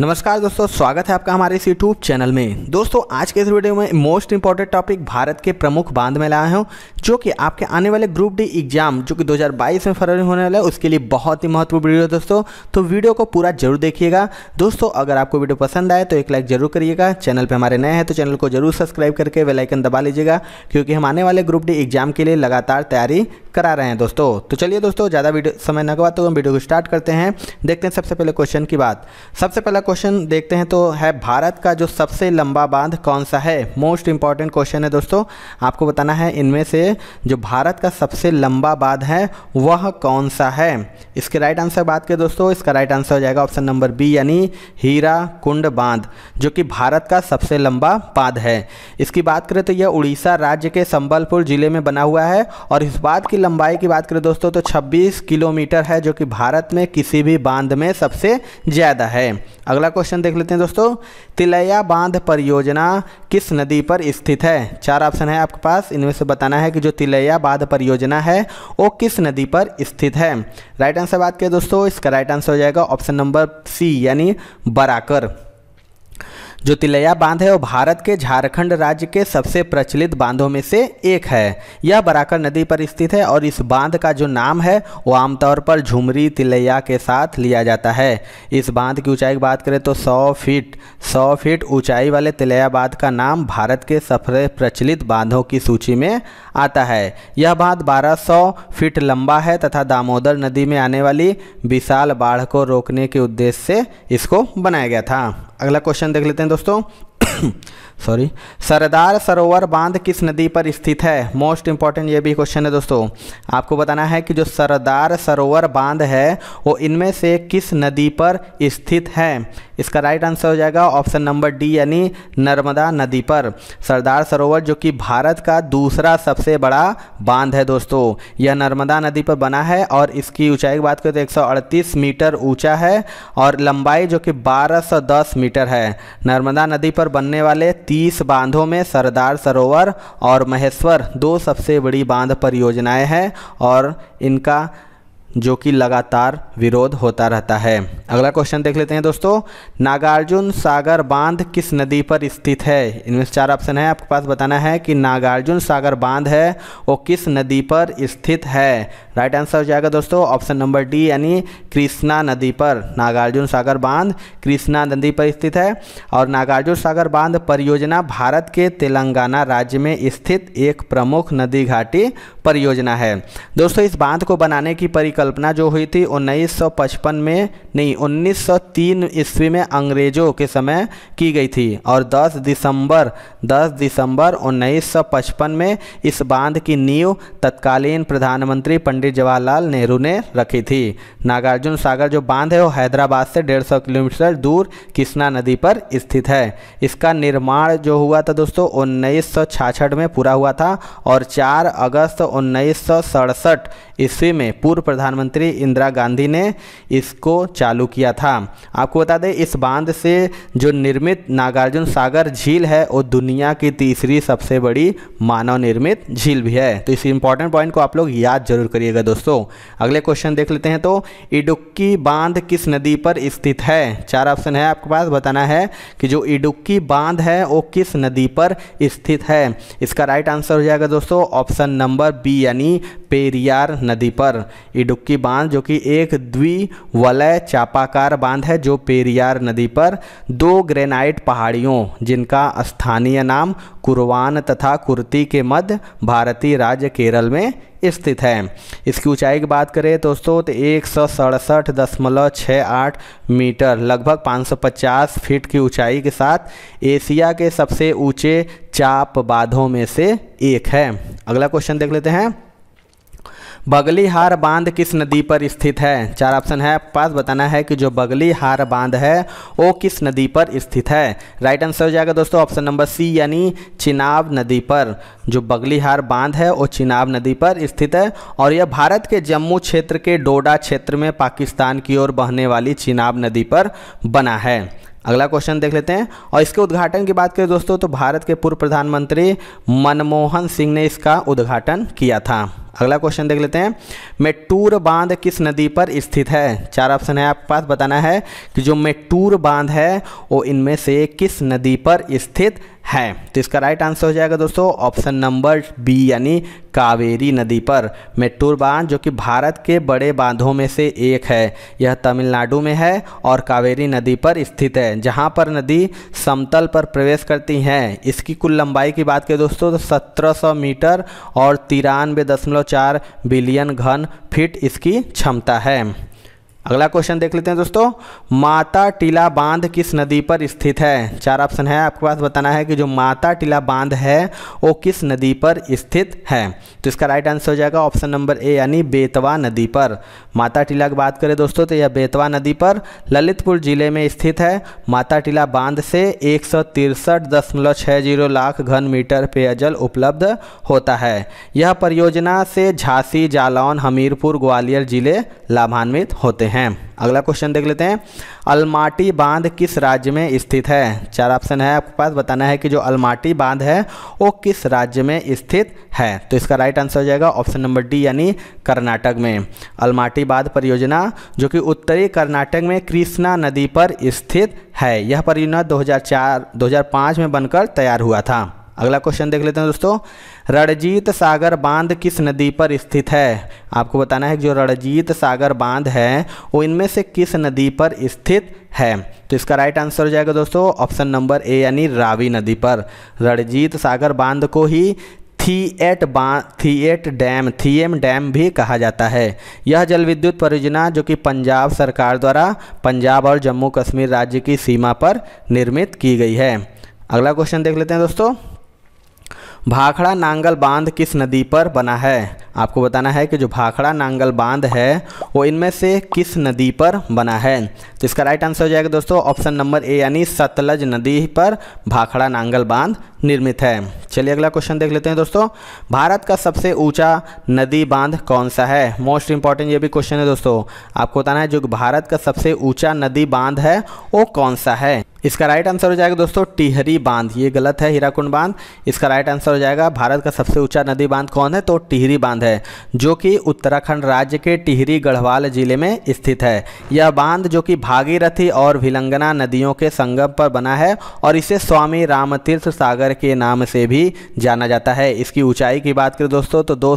नमस्कार दोस्तों स्वागत है आपका हमारे इस यूट्यूब चैनल में दोस्तों आज के इस वीडियो में मोस्ट इंपॉर्टेंट टॉपिक भारत के प्रमुख बांध में लाया हूँ जो कि आपके आने वाले ग्रुप डी एग्जाम जो कि 2022 में फरवरी होने वाला है उसके लिए बहुत ही महत्वपूर्ण वीडियो है दोस्तों तो वीडियो को पूरा जरूर देखिएगा दोस्तों अगर आपको वीडियो पसंद आए तो एक लाइक जरूर करिएगा चैनल पर हमारे नए हैं तो चैनल को जरूर सब्सक्राइब करके वेलाइकन दबा लीजिएगा क्योंकि हम आने वाले ग्रुप डी एग्जाम के लिए लगातार तैयारी करा रहे हैं दोस्तों तो चलिए दोस्तों ज़्यादा वीडियो समय न गवा तो हम वीडियो को स्टार्ट करते हैं देखते हैं सबसे पहले क्वेश्चन की बात सबसे पहले अगला क्वेश्चन देखते हैं तो है भारत का जो सबसे लंबा बांध कौन सा है मोस्ट इंपॉर्टेंट क्वेश्चन है दोस्तों आपको बताना है इनमें से जो भारत का सबसे लंबा बांध है वह कौन सा है इसके राइट आंसर बात करें दोस्तों इसका राइट आंसर हो जाएगा ऑप्शन नंबर बी यानी हीरा कुंड बांध जो कि भारत का सबसे लंबा बांध है इसकी बात करें तो यह उड़ीसा राज्य के संबलपुर जिले में बना हुआ है और इस बांध की लंबाई की बात करें दोस्तों तो छब्बीस किलोमीटर है जो कि भारत में किसी भी बांध में सबसे ज़्यादा है अगला क्वेश्चन देख लेते हैं दोस्तों तिलैया बांध परियोजना किस नदी पर स्थित है चार ऑप्शन है आपके पास इनमें से बताना है कि जो तिलैया बांध परियोजना है वो किस नदी पर स्थित है राइट आंसर बात करें दोस्तों इसका राइट आंसर हो जाएगा ऑप्शन नंबर सी यानी बराकर जो तिलैया बांध है वो भारत के झारखंड राज्य के सबसे प्रचलित बांधों में से एक है यह बराकर नदी पर स्थित है और इस बांध का जो नाम है वो आमतौर पर झुमरी तिलैया के साथ लिया जाता है इस बांध की ऊंचाई की बात करें तो 100 फीट 100 फीट ऊंचाई वाले तिलैया बांध का नाम भारत के सबसे प्रचलित बांधों की सूची में आता है यह बांध बारह फीट लंबा है तथा दामोदर नदी में आने वाली विशाल बाढ़ को रोकने के उद्देश्य से इसको बनाया गया था अगला क्वेश्चन देख लेते हैं दोस्तों सॉरी सरदार सरोवर बांध किस नदी पर स्थित है मोस्ट इंपॉर्टेंट ये भी क्वेश्चन है दोस्तों आपको बताना है कि जो सरदार सरोवर बांध है वो इनमें से किस नदी पर स्थित है इसका राइट आंसर हो जाएगा ऑप्शन नंबर डी यानी नर्मदा नदी पर सरदार सरोवर जो कि भारत का दूसरा सबसे बड़ा बांध है दोस्तों यह नर्मदा नदी पर बना है और इसकी ऊंचाई की बात करें तो एक मीटर ऊंचा है और लंबाई जो कि 1210 मीटर है नर्मदा नदी पर बनने वाले तीस बांधों में सरदार सरोवर और महेश्वर दो सबसे बड़ी बांध परियोजनाएं हैं और इनका जो कि लगातार विरोध होता रहता है अगला क्वेश्चन देख लेते हैं दोस्तों नागार्जुन सागर बांध किस नदी पर स्थित है इनमें चार ऑप्शन है आपके पास बताना है कि नागार्जुन सागर बांध है वो किस नदी पर स्थित है राइट आंसर हो जाएगा दोस्तों ऑप्शन नंबर डी यानी कृष्णा नदी पर नागार्जुन सागर बांध कृष्णा नदी पर स्थित है और नागार्जुन सागर बांध परियोजना भारत के तेलंगाना राज्य में स्थित एक प्रमुख नदी घाटी परियोजना है दोस्तों इस बांध को बनाने की परिकल्पना जो हुई थी उन्नीस में नहीं 1903 ईस्वी में अंग्रेज़ों के समय की गई थी और 10 दिसंबर 10 दिसंबर 1955 में इस बांध की नींव तत्कालीन प्रधानमंत्री पंडित जवाहरलाल नेहरू ने रखी थी नागार्जुन सागर जो बांध है वो हैदराबाद से 150 किलोमीटर दूर कृष्णा नदी पर स्थित है इसका निर्माण जो हुआ था दोस्तों उन्नीस में पूरा हुआ था और चार अगस्त उन्नीस ईस्वी में पूर्व प्रधानमंत्री इंदिरा गांधी ने इसको चालू चालू किया था आपको बता दें इस बांध से जो निर्मित नागार्जुन सागर झील है वो दुनिया की तीसरी सबसे बड़ी मानव निर्मित झील भी है तो इस इंपॉर्टेंट पॉइंट को आप लोग याद जरूर करिएगा दोस्तों अगले क्वेश्चन देख लेते हैं तो इडुक्की बांध किस नदी पर स्थित है चार ऑप्शन है आपके पास बताना है कि जो इडुक्की बांध है वो किस नदी पर स्थित है इसका राइट आंसर हो जाएगा दोस्तों ऑप्शन नंबर बी यानी पेरियार नदी पर इडुक्की बांध जो कि एक द्विवलय चाप चापाकार बांध है जो पेरियार नदी पर दो ग्रेनाइट पहाड़ियों जिनका स्थानीय नाम कुरवान तथा कुर्ती के मध्य भारतीय राज्य केरल में स्थित है इसकी ऊंचाई की बात करें दोस्तों तो एक सौ सड़सठ दशमलव छः आठ मीटर लगभग 550 फीट की ऊंचाई के साथ एशिया के सबसे ऊंचे चाप बांधों में से एक है अगला क्वेश्चन देख लेते हैं बगलीहार बांध किस नदी पर स्थित है चार ऑप्शन है पास बताना है कि जो बगलीहार बांध है वो किस नदी पर स्थित है राइट आंसर हो जाएगा दोस्तों ऑप्शन नंबर सी यानी चिनाब नदी पर जो बगलीहार बांध है वो चिनाब नदी पर स्थित है और यह भारत के जम्मू क्षेत्र के डोडा क्षेत्र में पाकिस्तान की ओर बहने वाली चिनाब नदी पर बना है अगला क्वेश्चन देख लेते हैं और इसके उद्घाटन की बात करें दोस्तों तो भारत के पूर्व प्रधानमंत्री मनमोहन सिंह ने इसका उद्घाटन किया था अगला क्वेश्चन देख लेते हैं मेट्टूर बांध किस नदी पर स्थित है चार ऑप्शन है आपके पास बताना है कि जो मेट्टूर बांध है वो इनमें से किस नदी पर स्थित है तो इसका राइट आंसर हो जाएगा दोस्तों ऑप्शन नंबर बी यानी कावेरी नदी पर मेट्टूर बांध जो कि भारत के बड़े बांधों में से एक है यह तमिलनाडु में है और कावेरी नदी पर स्थित है जहां पर नदी समतल पर प्रवेश करती हैं इसकी कुल लंबाई की बात करें दोस्तों तो 1700 मीटर और तिरानवे दशमलव चार बिलियन घन फीट इसकी क्षमता है अगला क्वेश्चन देख लेते हैं दोस्तों माता टीला बांध किस नदी पर स्थित है चार ऑप्शन है आपके पास बताना है कि जो माता टीला बांध है वो किस नदी पर स्थित है तो इसका राइट आंसर हो जाएगा ऑप्शन नंबर ए यानी बेतवा नदी पर माता टीला की बात करें दोस्तों तो यह बेतवा नदी पर ललितपुर जिले में स्थित है माता टीला बांध से एक लाख घन मीटर पेयजल उपलब्ध होता है यह परियोजना से झांसी जालौन हमीरपुर ग्वालियर जिले लाभान्वित होते हैं हैं अगला क्वेश्चन देख लेते हैं अलमाटी बांध किस राज्य में स्थित है चार ऑप्शन है आपके पास बताना है कि जो अलमाटी बांध है वो किस राज्य में स्थित है तो इसका राइट आंसर हो जाएगा ऑप्शन नंबर डी यानी कर्नाटक में अलमाटी बांध परियोजना जो कि उत्तरी कर्नाटक में कृष्णा नदी पर स्थित है यह परियोजना दो हजार में बनकर तैयार हुआ था अगला क्वेश्चन देख लेते हैं दोस्तों रणजीत सागर बांध किस नदी पर स्थित है आपको बताना है कि जो रणजीत सागर बांध है वो इनमें से किस नदी पर स्थित है तो इसका राइट आंसर हो जाएगा दोस्तों ऑप्शन नंबर ए यानी रावी नदी पर रणजीत सागर बांध को ही थी एट बांध एट डैम थिएम डैम भी कहा जाता है यह जल विद्युत परियोजना जो कि पंजाब सरकार द्वारा पंजाब और जम्मू कश्मीर राज्य की सीमा पर निर्मित की गई है अगला क्वेश्चन देख लेते हैं दोस्तों भाखड़ा नांगल बांध किस नदी पर बना है आपको बताना है कि जो भाखड़ा नांगल बांध है वो इनमें से किस नदी पर बना है तो इसका राइट आंसर हो जाएगा दोस्तों ऑप्शन नंबर ए यानी सतलज नदी पर भाखड़ा नांगल बांध निर्मित है चलिए अगला क्वेश्चन देख लेते हैं दोस्तों भारत का सबसे ऊंचा नदी बांध कौन सा है मोस्ट इंपॉर्टेंट ये भी क्वेश्चन है दोस्तों आपको बताना है जो भारत का सबसे ऊंचा नदी बांध है वो कौन सा है इसका राइट आंसर हो जाएगा दोस्तों टिहरी बांध ये गलत है हीराकुंड बांध इसका राइट आंसर हो जाएगा भारत का सबसे ऊंचा नदी बांध कौन है तो टिहरी बांध है जो कि उत्तराखंड राज्य के टिहरी गढ़वाल जिले में स्थित है यह बांध जो कि भागीरथी और भिलंगना नदियों के संगम पर बना है और इसे स्वामी रामतीर्थ सागर के नाम से भी जाना जाता है इसकी ऊंचाई की बात करें दोस्तों तो दो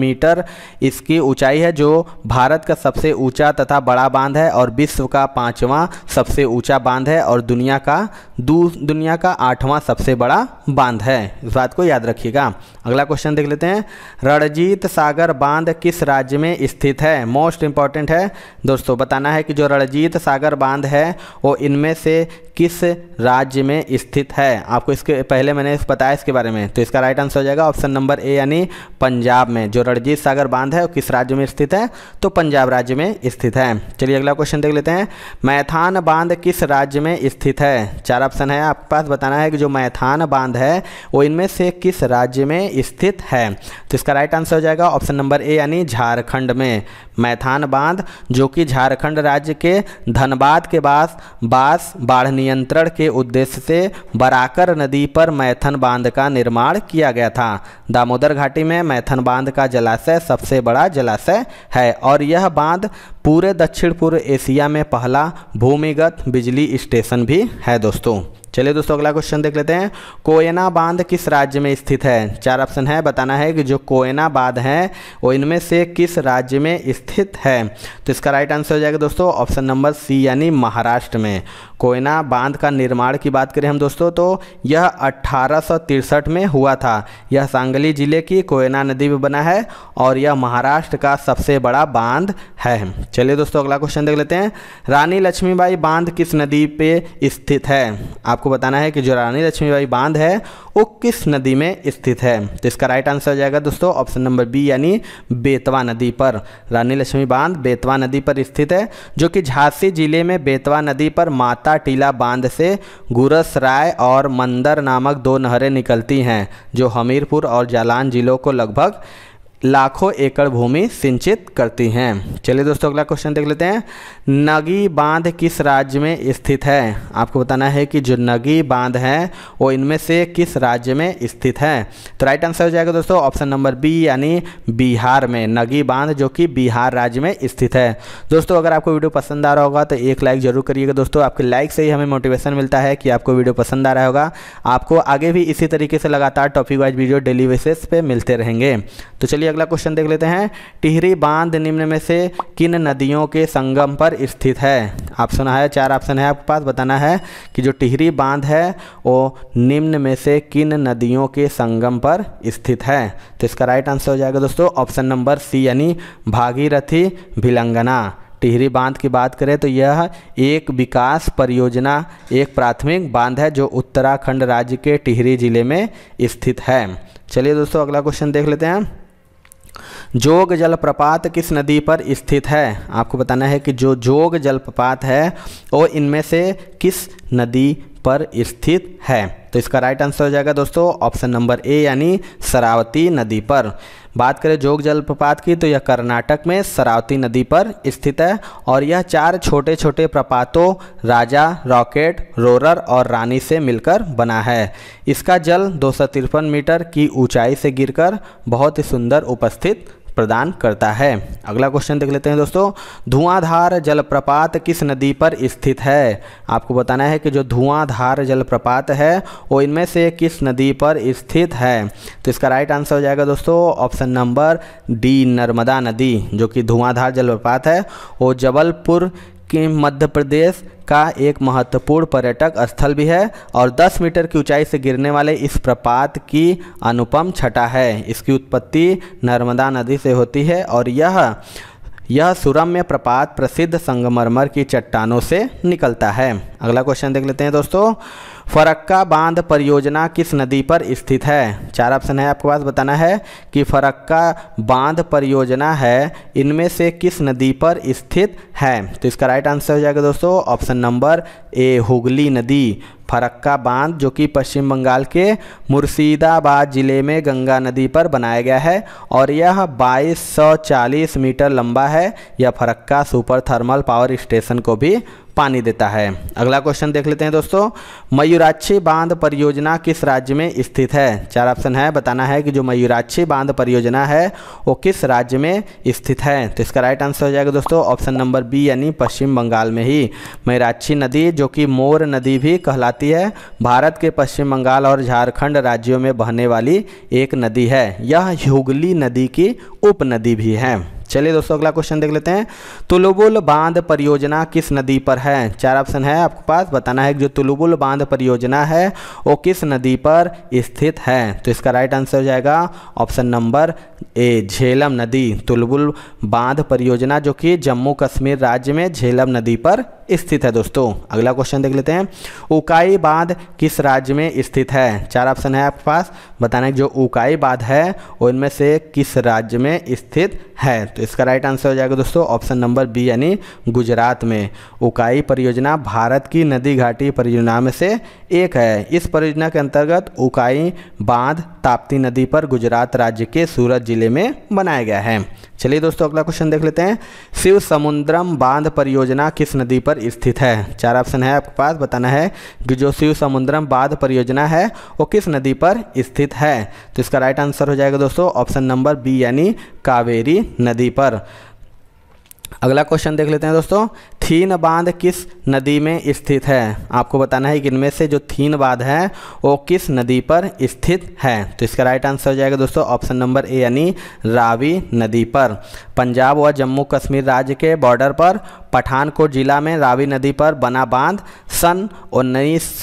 मीटर इसकी ऊंचाई है जो भारत का सबसे ऊंचा तथा बड़ा बांध है और विश्व का पांचवा सबसे ऊंचा बांध है और दुनिया का दुनिया का आठवां सबसे बड़ा बांध है इस बात को याद रखिएगा अगला क्वेश्चन देख लेते हैं रणजीत सागर बांध किस राज्य में स्थित है मोस्ट इंपॉर्टेंट है दोस्तों बताना है कि जो रणजीत सागर बांध है वो इनमें से किस राज्य में स्थित है आपको इसके पहले मैंने इस बताया इसके बारे में तो इसका राइट आंसर हो जाएगा ऑप्शन नंबर ए यानी पंजाब में जो रणजीत सागर बांध है वो किस राज्य में स्थित है तो पंजाब राज्य में स्थित है चलिए अगला क्वेश्चन देख लेते हैं मैथान बांध किस राज्य में स्थित है चारा ऑप्शन है आपके पास बताना है कि जो मैथान बांध है वो इनमें से किस राज्य में स्थित है तो इसका राइट आंसर हो जाएगा ऑप्शन नंबर ए यानी झारखंड में मैथान बांध जो कि झारखंड राज्य के धनबाद के पास बास बाढ़ नियंत्रण के उद्देश्य से बराकर नदी पर मैथन बांध का निर्माण किया गया था दामोदर घाटी में मैथन बांध का जलाशय सबसे बड़ा जलाशय है और यह बांध पूरे दक्षिण पूर्व एशिया में पहला भूमिगत बिजली स्टेशन भी है दोस्तों Então, चलिए दोस्तों अगला क्वेश्चन देख लेते हैं कोयना बांध किस राज्य में स्थित है चार ऑप्शन है बताना है कि जो कोयना बांध है वो इनमें से किस राज्य में स्थित है तो इसका राइट आंसर हो जाएगा दोस्तों ऑप्शन नंबर सी यानी महाराष्ट्र में कोयना बांध का निर्माण की बात करें हम दोस्तों तो यह अट्ठारह में हुआ था यह सांगली जिले की कोयना नदी में बना है और यह महाराष्ट्र का सबसे बड़ा बांध है चलिए दोस्तों अगला क्वेश्चन देख लेते हैं रानी लक्ष्मीबाई बांध किस नदी पे स्थित है आप आपको बताना है कि जो रानी लक्ष्मीबाई बांध है वो किस नदी में स्थित है तो इसका राइट आंसर हो जाएगा दोस्तों ऑप्शन नंबर बी यानी बेतवा नदी पर रानी लक्ष्मी बांध बेतवा नदी पर स्थित है जो कि झांसी जिले में बेतवा नदी पर माता टीला बांध से गुरस राय और मंदर नामक दो नहरें निकलती हैं जो हमीरपुर और जालान जिलों को लगभग लाखों एकड़ भूमि सिंचित करती हैं चलिए दोस्तों अगला क्वेश्चन देख लेते हैं नगी बांध किस राज्य में स्थित है आपको बताना है कि जो नगी बांध है वो इनमें से किस राज्य में स्थित है तो राइट आंसर हो जाएगा दोस्तों ऑप्शन नंबर बी यानी बिहार में नगी बांध जो कि बिहार राज्य में स्थित है दोस्तों अगर आपको वीडियो पसंद आ रहा होगा तो एक लाइक ज़रूर करिएगा दोस्तों आपके लाइक से ही हमें मोटिवेशन मिलता है कि आपको वीडियो पसंद आ रहा होगा आपको आगे भी इसी तरीके से लगातार topic wise video daily basis पे मिलते रहेंगे तो चलिए चलिए अगला क्वेश्चन देख लेते हैं टिहरी बांध निम्न में से किन नदियों के संगम पर स्थित है ऑप्शन है चार ऑप्शन है आपके पास बताना है कि जो टिहरी बांध है वो निम्न में से किन नदियों के संगम पर स्थित है तो इसका राइट आंसर हो जाएगा दोस्तों ऑप्शन नंबर सी यानी भागीरथी भिलंगना टिहरी बांध की बात करें तो यह एक विकास परियोजना एक प्राथमिक बांध है जो उत्तराखंड राज्य के टिहरी जिले में स्थित है चलिए दोस्तों अगला क्वेश्चन देख लेते हैं जोग जलप्रपात किस नदी पर स्थित है आपको बताना है कि जो जोग जलप्रपात है वो इनमें से किस नदी पर स्थित है तो इसका राइट आंसर हो जाएगा दोस्तों ऑप्शन नंबर ए यानी सरावती नदी पर बात करें जोग जलप्रपात की तो यह कर्नाटक में सरावती नदी पर स्थित है और यह चार छोटे छोटे प्रपातों राजा रॉकेट रोरर और रानी से मिलकर बना है इसका जल दो मीटर की ऊंचाई से गिरकर बहुत ही सुंदर उपस्थित प्रदान करता है अगला क्वेश्चन देख लेते हैं दोस्तों धुआंधार जलप्रपात किस नदी पर स्थित है आपको बताना है कि जो धुआंधार जलप्रपात है वो इनमें से किस नदी पर स्थित है तो इसका राइट आंसर हो जाएगा दोस्तों ऑप्शन नंबर डी नर्मदा नदी जो कि धुआंधार जलप्रपात है वो जबलपुर कि मध्य प्रदेश का एक महत्वपूर्ण पर्यटक स्थल भी है और 10 मीटर की ऊंचाई से गिरने वाले इस प्रपात की अनुपम छटा है इसकी उत्पत्ति नर्मदा नदी से होती है और यह यह सुरम्य प्रपात प्रसिद्ध संगमरमर की चट्टानों से निकलता है अगला क्वेश्चन देख लेते हैं दोस्तों फरक्का बांध परियोजना किस नदी पर स्थित है चार ऑप्शन है आपके पास बताना है कि फरक्का बांध परियोजना है इनमें से किस नदी पर स्थित है तो इसका राइट आंसर हो जाएगा दोस्तों ऑप्शन नंबर ए हुगली नदी फरक्का बांध जो कि पश्चिम बंगाल के मुर्शिदाबाद ज़िले में गंगा नदी पर बनाया गया है और यह 2240 मीटर लंबा है यह Farakka super thermal power station को भी पानी देता है अगला क्वेश्चन देख लेते हैं दोस्तों मयूराक्षी बांध परियोजना किस राज्य में स्थित है चार ऑप्शन है बताना है कि जो मयूराक्षी बांध परियोजना है वो किस राज्य में स्थित है तो इसका राइट आंसर हो जाएगा दोस्तों ऑप्शन नंबर बी यानी पश्चिम बंगाल में ही मयूराक्षी नदी जो कि मोर नदी भी कहलाती है भारत के पश्चिम बंगाल और झारखंड राज्यों में बहने वाली एक नदी है यह हुगली नदी की उप भी है चलिए दोस्तों अगला क्वेश्चन देख लेते हैं तुलुबुल बांध परियोजना किस नदी पर है चार ऑप्शन है आपके पास बताना है जो तुलुबुल बांध परियोजना है वो किस नदी पर स्थित है तो इसका राइट आंसर हो जाएगा ऑप्शन नंबर ए झेलम नदी तुलबुल बांध परियोजना जो कि जम्मू कश्मीर राज्य में झेलम नदी पर स्थित है दोस्तों अगला क्वेश्चन देख लेते हैं उकाई बांध किस राज्य में स्थित है चार ऑप्शन है आपके पास बताना है जो उकाई बांध है वो इनमें से किस राज्य में स्थित है तो इसका राइट आंसर हो जाएगा दोस्तों ऑप्शन नंबर बी यानी गुजरात में उकाई परियोजना भारत की नदी घाटी परियोजना में से एक है इस परियोजना के अंतर्गत उकाई बांध ताप्ती नदी पर गुजरात राज्य के सूरत जिले में बनाया गया है चलिए दोस्तों अगला क्वेश्चन देख लेते हैं शिव समुद्रम बांध परियोजना किस नदी पर स्थित है चार ऑप्शन है आपके पास बताना है कि जो शिव समुद्रम बांध परियोजना है वो किस नदी पर स्थित है तो इसका राइट आंसर हो जाएगा दोस्तों ऑप्शन नंबर बी यानी कावेरी नदी पर अगला क्वेश्चन देख लेते हैं दोस्तों थीन बांध किस नदी में स्थित है आपको बताना है कि इनमें से जो थीन बांध है वो किस नदी पर स्थित है तो इसका राइट आंसर हो जाएगा दोस्तों ऑप्शन नंबर ए यानी रावी नदी पर पंजाब व जम्मू कश्मीर राज्य के बॉर्डर पर पठानकोट जिला में रावी नदी पर बना बांध सन उन्नीस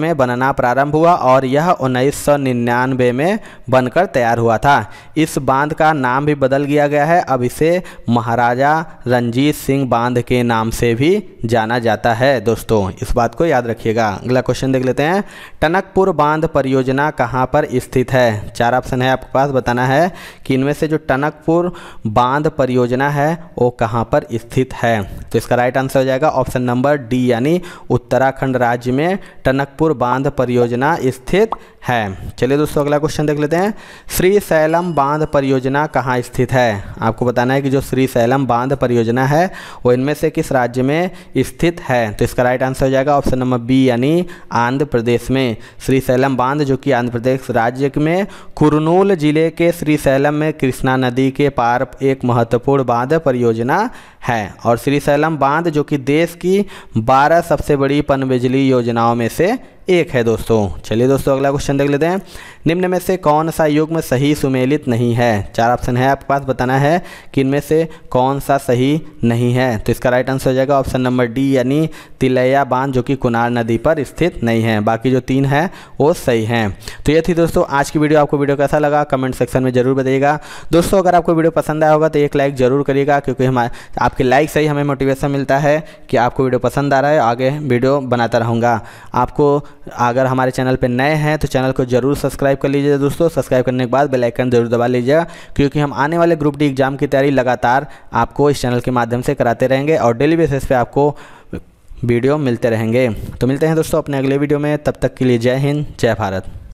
में बनना प्रारंभ हुआ और यह उन्नीस में बनकर तैयार हुआ था इस बांध का नाम भी बदल गया गया है अब इसे महाराजा रंजीत सिंह बांध के नाम से भी जाना जाता है दोस्तों इस बात को याद रखिएगा अगला क्वेश्चन देख लेते हैं टनकपुर बांध परियोजना कहाँ पर स्थित है चार ऑप्शन है आपके पास बताना है कि इनमें से जो टनकपुर बांध परियोजना है वो कहाँ पर स्थित है तो इसका राइट आंसर हो जाएगा ऑप्शन नंबर डी यानी उत्तराखंड राज्य में टनकपुर बांध परियोजना स्थित है चलिए दोस्तों अगला क्वेश्चन देख लेते हैं श्री सैलम बांध परियोजना कहाँ स्थित है आपको बताना है कि जो श्री सैलम बांध परियोजना है वो इनमें से किस राज्य में स्थित है तो इसका राइट आंसर हो जाएगा ऑप्शन नंबर बी यानी आंध्र प्रदेश में श्रीशैलम बांध जो कि आंध्र प्रदेश राज्य में कुरनूल जिले के श्रीशैलम में कृष्णा नदी के पार एक महत्वपूर्ण बांध परियोजना है और श्रीशैलम बांध जो कि देश की बारह सबसे बड़ी पनबिजली योजनाओं में से एक है दोस्तों चलिए दोस्तों अगला क्वेश्चन देख लेते हैं निम्न में से कौन सा युग्म सही सुमेलित नहीं है चार ऑप्शन है आपके पास बताना है कि इनमें से कौन सा सही नहीं है तो इसका राइट आंसर हो जाएगा ऑप्शन नंबर डी यानी तिलैया बांध जो कि कुनार नदी पर स्थित नहीं है बाकी जो तीन है वो सही हैं तो ये थी दोस्तों आज की वीडियो आपको वीडियो कैसा लगा कमेंट सेक्शन में ज़रूर बताइएगा दोस्तों अगर आपको वीडियो पसंद आया होगा तो एक लाइक ज़रूर करिएगा क्योंकि हमारे आपके लाइक से ही हमें मोटिवेशन मिलता है कि आपको वीडियो पसंद आ रहा है आगे वीडियो बनाता रहूँगा आपको अगर हमारे चैनल पर नए हैं तो चैनल को जरूर सब्सक्राइब कर लीजिएगा दोस्तों सब्सक्राइब करने के बाद बेलाइकन जरूर दबा लीजिएगा क्योंकि हम आने वाले ग्रुप डी एग्जाम की तैयारी लगातार आपको इस चैनल के माध्यम से कराते रहेंगे और डेली बेसिस पर आपको वीडियो मिलते रहेंगे तो मिलते हैं दोस्तों अपने अगले वीडियो में तब तक के लिए जय हिंद जय भारत